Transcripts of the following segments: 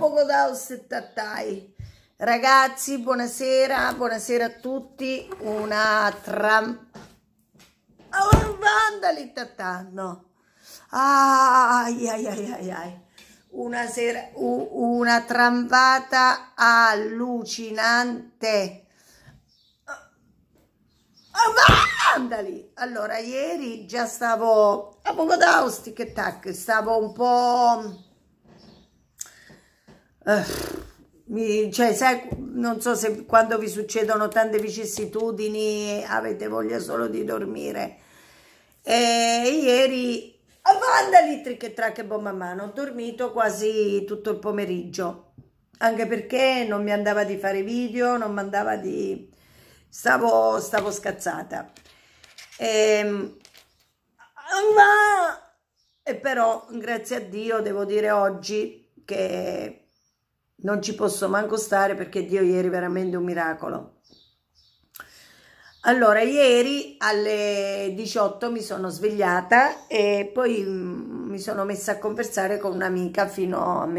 Pogodaus Tattai. Ragazzi, buonasera, buonasera a tutti. Una tram... Ah, vandali tatà, Ai, ai, ai, ai, ai. Una, sera, una tramvata allucinante. Oh, vandali! Allora, ieri già stavo a Pogodaus, tic tac, stavo un po' cioè, sai, non so se quando vi succedono tante vicissitudini avete voglia solo di dormire. E ieri, a banda lì, trick track e bomba a mano, ho dormito quasi tutto il pomeriggio, anche perché non mi andava di fare video, non mi andava di... stavo, stavo scazzata. E, ehm, ma e però grazie a Dio devo dire oggi che non ci posso manco stare perché Dio ieri è veramente un miracolo. Allora, ieri alle 18 mi sono svegliata e poi mm, mi sono messa a conversare con un'amica fino,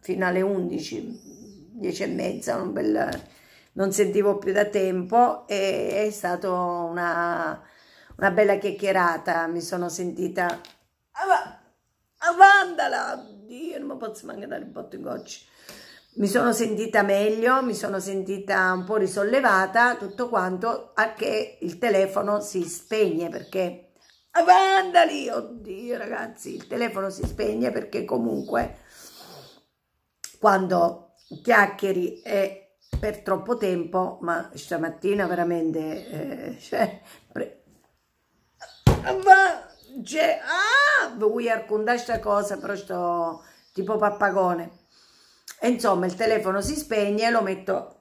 fino alle 11, 10 e mezza, un bel, non sentivo più da tempo e è stata una, una bella chiacchierata, mi sono sentita... Avandala! Dio, non mi posso mangiare il botto in goccia mi sono sentita meglio, mi sono sentita un po' risollevata, tutto quanto, a che il telefono si spegne perché... Vandali, oddio ragazzi, il telefono si spegne perché comunque quando chiacchieri è per troppo tempo, ma stamattina veramente, eh, cioè, pre... ah, we are con questa cosa, però sto tipo pappagone. E insomma il telefono si spegne, lo metto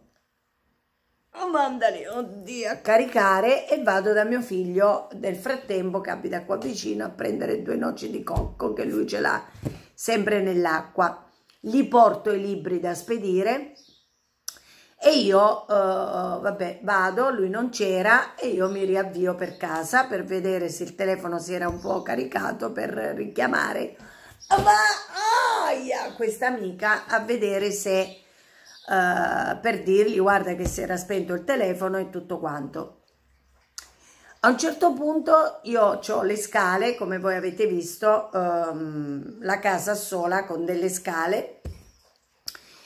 a oh, mandare, oddio, a caricare e vado da mio figlio nel frattempo che abita qua vicino a prendere due noci di cocco che lui ce l'ha sempre nell'acqua. Gli porto i libri da spedire e io, eh, vabbè, vado, lui non c'era e io mi riavvio per casa per vedere se il telefono si era un po' caricato per richiamare. Ma, oh, noia questa amica a vedere se uh, per dirgli guarda che si era spento il telefono e tutto quanto. A un certo punto io ho le scale, come voi avete visto, um, la casa sola con delle scale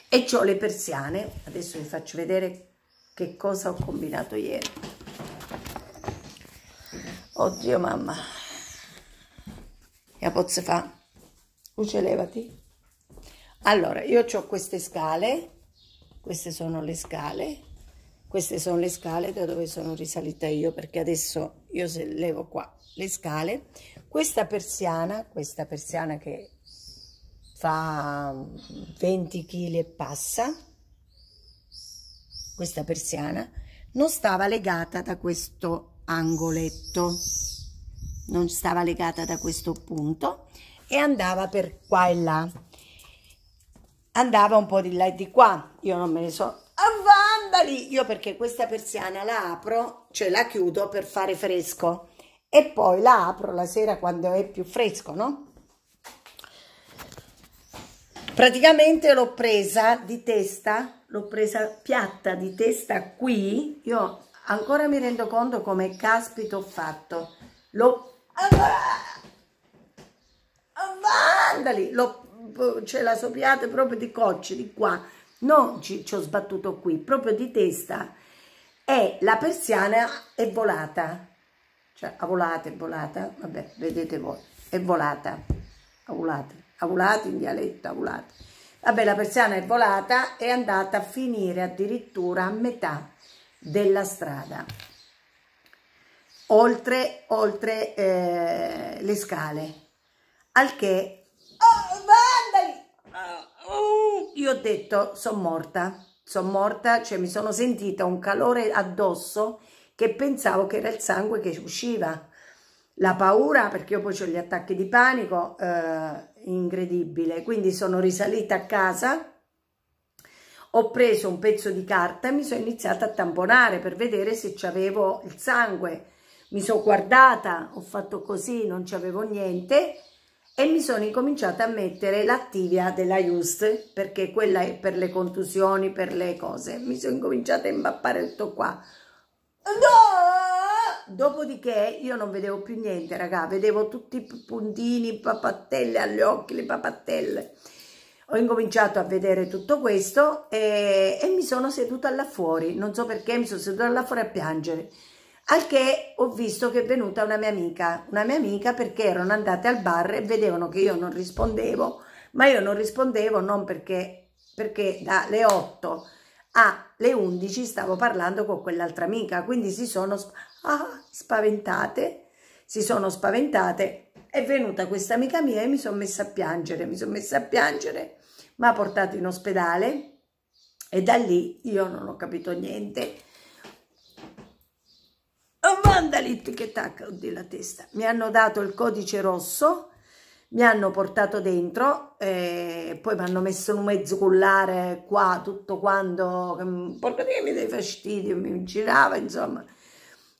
e ho le persiane. Adesso vi faccio vedere che cosa ho combinato ieri. Oddio mamma, che pozza fa? Luce levati. Allora, io ho queste scale, queste sono le scale, queste sono le scale da dove sono risalita io, perché adesso io se levo qua le scale, questa persiana, questa persiana che fa 20 kg e passa, questa persiana, non stava legata da questo angoletto, non stava legata da questo punto e andava per qua e là andava un po' di là e di qua. Io non me ne so. A vandali! Io perché questa persiana la apro, cioè la chiudo per fare fresco e poi la apro la sera quando è più fresco, no? Praticamente l'ho presa di testa, l'ho presa piatta di testa qui. Io ancora mi rendo conto come caspito ho fatto. L'ho... Vandali! L'ho ce la sopiate proprio di cocci, di qua, non ci, ci ho sbattuto qui, proprio di testa, e la persiana è volata, cioè a volata, è volata, vabbè, vedete voi, è volata, a a avulate in dialetto, a avulate. Vabbè, la persiana è volata, è andata a finire addirittura a metà della strada, oltre, oltre eh, le scale, al che uh, uh, io ho detto, sono morta, sono morta, cioè mi sono sentita un calore addosso che pensavo che era il sangue che usciva. La paura, perché io poi ho gli attacchi di panico, eh, incredibile. Quindi sono risalita a casa, ho preso un pezzo di carta e mi sono iniziata a tamponare per vedere se avevo il sangue. Mi sono guardata, ho fatto così, non c'avevo niente e mi sono incominciata a mettere l'attivia della Just perché quella è per le contusioni, per le cose. Mi sono incominciata a imbappare tutto qua. No! Dopodiché io non vedevo più niente, raga, vedevo tutti i puntini, papattelle agli occhi, le papattelle. Ho incominciato a vedere tutto questo e, e mi sono seduta là fuori, non so perché mi sono seduta là fuori a piangere al che ho visto che è venuta una mia amica, una mia amica perché erano andate al bar e vedevano che io non rispondevo, ma io non rispondevo non perché, perché dalle 8 alle 11 stavo parlando con quell'altra amica, quindi si sono ah, spaventate, si sono spaventate. È venuta questa amica mia e mi sono messa a piangere, mi sono messa a piangere, mi ha portato in ospedale e da lì io non ho capito niente Vandalit che tacca, oddio la testa. Mi hanno dato il codice rosso, mi hanno portato dentro, eh, poi mi hanno messo un mezzo collare qua, tutto quando, porca di mi dai fastidio, mi girava, insomma.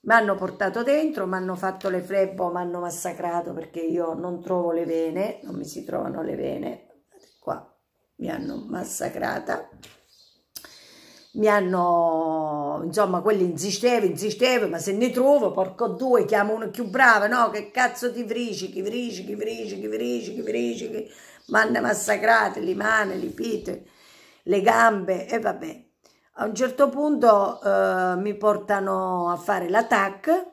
Mi hanno portato dentro, mi hanno fatto le flebbo, mi hanno massacrato perché io non trovo le vene, non mi si trovano le vene, qua, mi hanno massacrata mi hanno, insomma, quelli insistevano, insistevano, ma se ne trovo, porco due, chiamo uno più bravo, no, che cazzo ti frici, chi frici, chi frici, chi frici, chi frici, chi... mi hanno massacrato le mani, le pite, le gambe, e vabbè. A un certo punto eh, mi portano a fare l'attack,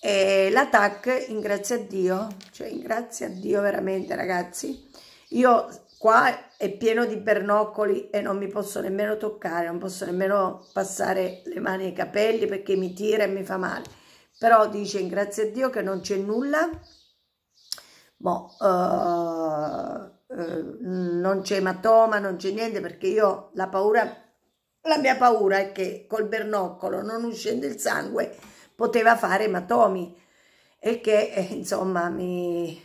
e l'attack, in grazia a Dio, cioè in grazia a Dio veramente ragazzi, io Qua è pieno di bernoccoli e non mi posso nemmeno toccare, non posso nemmeno passare le mani ai capelli perché mi tira e mi fa male. Però dice in grazie a Dio che non c'è nulla, boh, uh, uh, non c'è ematoma, non c'è niente perché io la paura la mia paura è che col bernoccolo, non uscendo il sangue, poteva fare ematomi e che eh, insomma mi,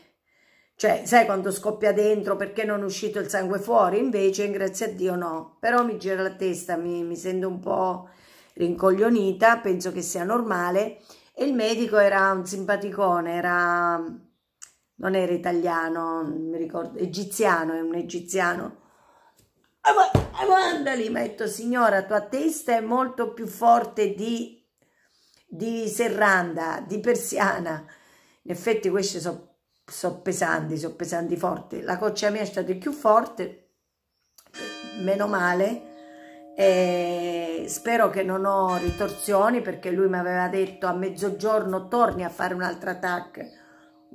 cioè, sai quando scoppia dentro perché non è uscito il sangue fuori? Invece, grazie a Dio, no. Però mi gira la testa, mi, mi sento un po' rincoglionita, penso che sia normale. E il medico era un simpaticone, era... non era italiano, non mi ricordo, egiziano, è un egiziano. Mandali, ma detto, signora, tua testa è molto più forte di, di serranda, di persiana. In effetti queste sono sono pesanti, sono pesanti forti. La coccia mia è stata più forte, meno male. E spero che non ho ritorsioni perché lui mi aveva detto a mezzogiorno torni a fare un'altra altro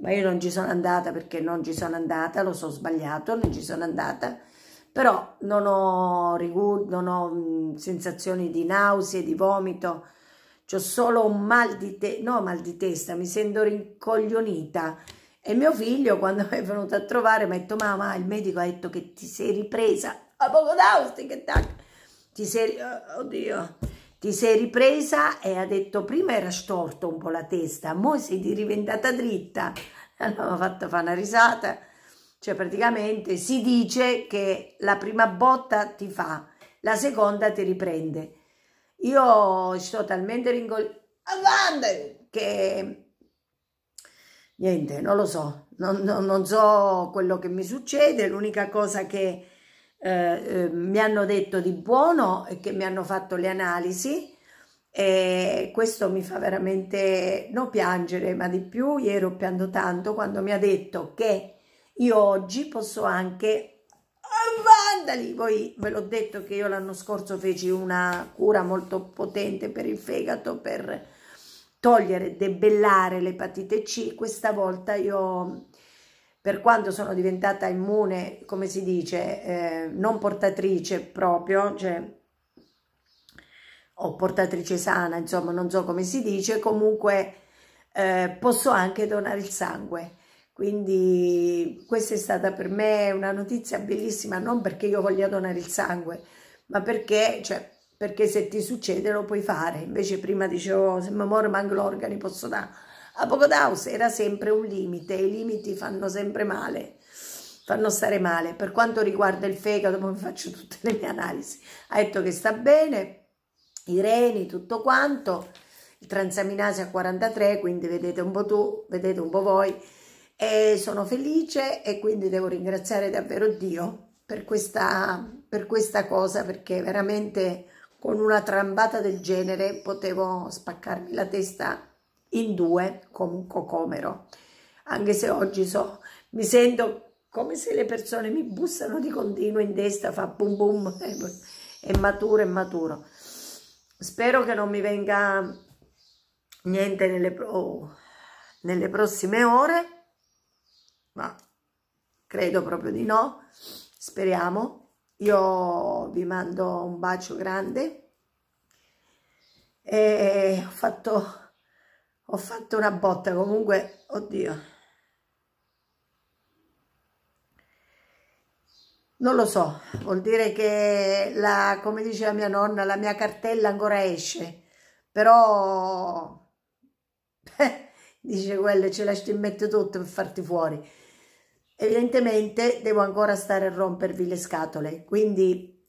Ma io non ci sono andata perché non ci sono andata, lo so sbagliato, non ci sono andata. Però non ho, non ho mm, sensazioni di nausea, di vomito, ho solo un mal di, te- no, mal di testa, mi sento rincoglionita e mio figlio quando è venuto a trovare mi ha detto mamma il medico ha detto che ti sei ripresa a poco d'austica tac. Ti sei, eh, oddio, ti sei ripresa e ha detto prima era storto un po' la testa, ora sei diventata dritta. Allora mi ha fatto fare una risata. Cioè praticamente si dice che la prima botta ti fa, la seconda ti riprende. Io sto talmente ringolata che niente, non lo so, non, non, non so quello che mi succede, l'unica cosa che eh, eh, mi hanno detto di buono è che mi hanno fatto le analisi e questo mi fa veramente non piangere, ma di più ieri ho pianto tanto quando mi ha detto che io oggi posso anche Vandali, voi ve l'ho detto che io l'anno scorso feci una cura molto potente per il fegato, per togliere, debellare l'epatite C, questa volta io, per quanto sono diventata immune, come si dice, eh, non portatrice proprio, cioè o portatrice sana, insomma, non so come si dice, comunque eh, posso anche donare il sangue. Quindi questa è stata per me una notizia bellissima, non perché io voglia donare il sangue, ma perché cioè, perché se ti succede lo puoi fare. Invece prima dicevo, se mi muore manco l'organo, posso dare. A Pocodaus era sempre un limite, i limiti fanno sempre male, fanno stare male. Per quanto riguarda il fegato, poi faccio tutte le mie analisi, ha detto che sta bene, i reni, tutto quanto, il transaminase a 43, quindi vedete un po' tu, vedete un po' voi, e sono felice e quindi devo ringraziare davvero Dio per questa, per questa cosa, perché veramente con una trambata del genere potevo spaccarmi la testa in due come un cocomero. Anche se oggi so, mi sento come se le persone mi bussano di continuo in testa, fa bum bum, è maturo, è maturo. Spero che non mi venga niente nelle, pro, nelle prossime ore, ma credo proprio di no, speriamo io vi mando un bacio grande e ho fatto, ho fatto una botta comunque oddio non lo so vuol dire che la, come dice la mia nonna la mia cartella ancora esce però dice quello ce la metto tutto per farti fuori evidentemente devo ancora stare a rompervi le scatole quindi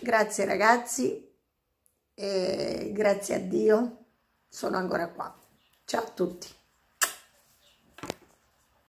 grazie ragazzi e grazie a Dio sono ancora qua ciao a tutti